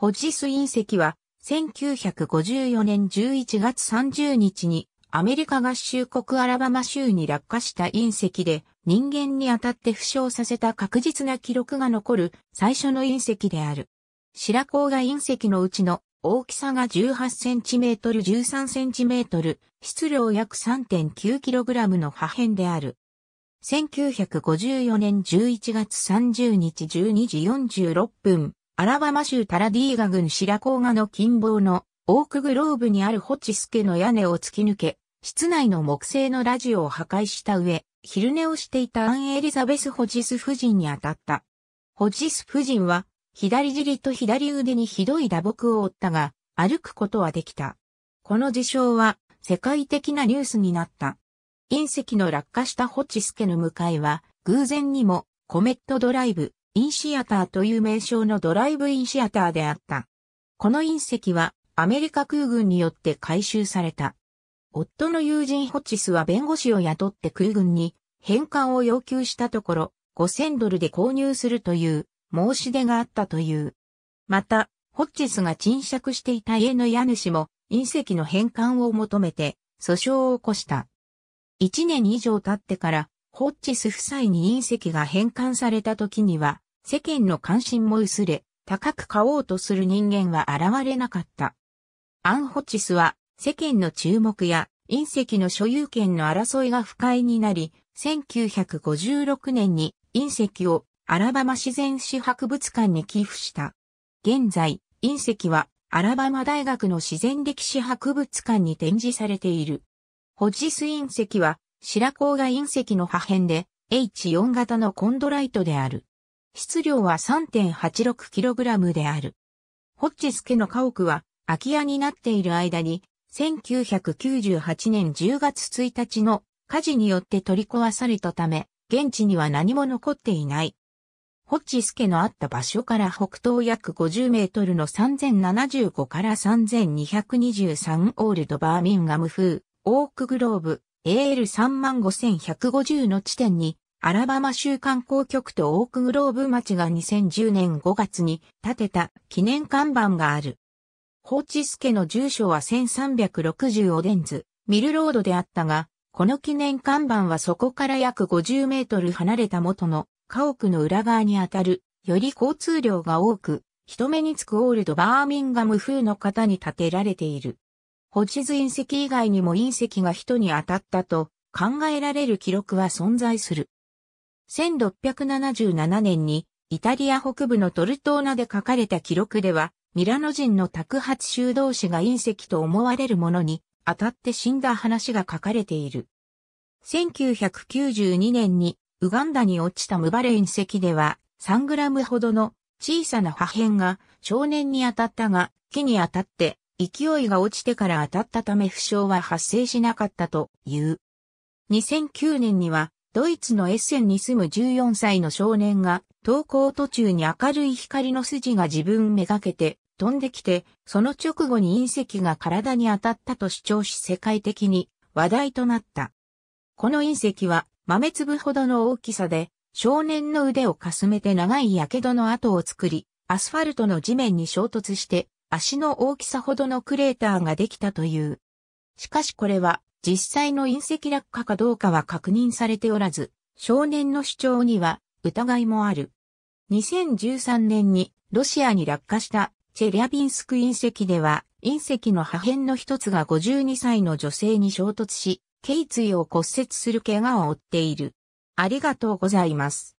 ホジス隕石は、1954年11月30日に、アメリカ合衆国アラバマ州に落下した隕石で、人間に当たって負傷させた確実な記録が残る最初の隕石である。白甲が隕石のうちの大きさが 18cm、13cm、質量約 3.9kg の破片である。1954年11月30日12時46分、アラバマ州タラディーガ郡シラコーガの近傍のオークグローブにあるホチスケの屋根を突き抜け、室内の木製のラジオを破壊した上、昼寝をしていたアンエリザベス・ホジス夫人に当たった。ホジス夫人は、左尻と左腕にひどい打撲を負ったが、歩くことはできた。この事象は、世界的なニュースになった。隕石の落下したホチスケの向かいは、偶然にも、コメットドライブ、インシアターという名称のドライブインシアターであった。この隕石はアメリカ空軍によって回収された。夫の友人ホッチスは弁護士を雇って空軍に返還を要求したところ、5000ドルで購入するという申し出があったという。また、ホッチスが沈借していた家の家主も隕石の返還を求めて訴訟を起こした。1年以上経ってから、ホッチス夫妻に隕石が返還された時には、世間の関心も薄れ、高く買おうとする人間は現れなかった。アンホチスは世間の注目や隕石の所有権の争いが不快になり、1956年に隕石をアラバマ自然史博物館に寄付した。現在、隕石はアラバマ大学の自然歴史博物館に展示されている。ホジス隕石は白甲が隕石の破片で H4 型のコンドライトである。質量は 3.86kg である。ホッチス家の家屋は空き家になっている間に、1998年10月1日の火事によって取り壊されたため、現地には何も残っていない。ホッチス家のあった場所から北東約50メートルの3075から3223オールドバーミンガム風、オークグローブ、AL35150 の地点にアラバマ州観光局とオークグローブ町が2010年5月に建てた記念看板がある。ホーチスケの住所は1360オデンズ、ミルロードであったが、この記念看板はそこから約50メートル離れた元の家屋の裏側にあたる、より交通量が多く、人目につくオールドバーミンガム風の型に建てられている。ホチズ隕石以外にも隕石が人に当たったと考えられる記録は存在する。1677年にイタリア北部のトルトーナで書かれた記録では、ミラノ人の宅発修道士が隕石と思われるものに当たって死んだ話が書かれている。1992年にウガンダに落ちたムバレ隕石では3グラムほどの小さな破片が少年に当たったが木に当たって勢いが落ちてから当たったため負傷は発生しなかったという。2009年にはドイツのエッセンに住む14歳の少年が、登校途中に明るい光の筋が自分めがけて飛んできて、その直後に隕石が体に当たったと主張し世界的に話題となった。この隕石は豆粒ほどの大きさで、少年の腕をかすめて長い火傷の跡を作り、アスファルトの地面に衝突して、足の大きさほどのクレーターができたという。しかしこれは実際の隕石落下かどうかは確認されておらず、少年の主張には疑いもある。2013年にロシアに落下したチェリャビンスク隕石では、隕石の破片の一つが52歳の女性に衝突し、頸椎を骨折する怪我を負っている。ありがとうございます。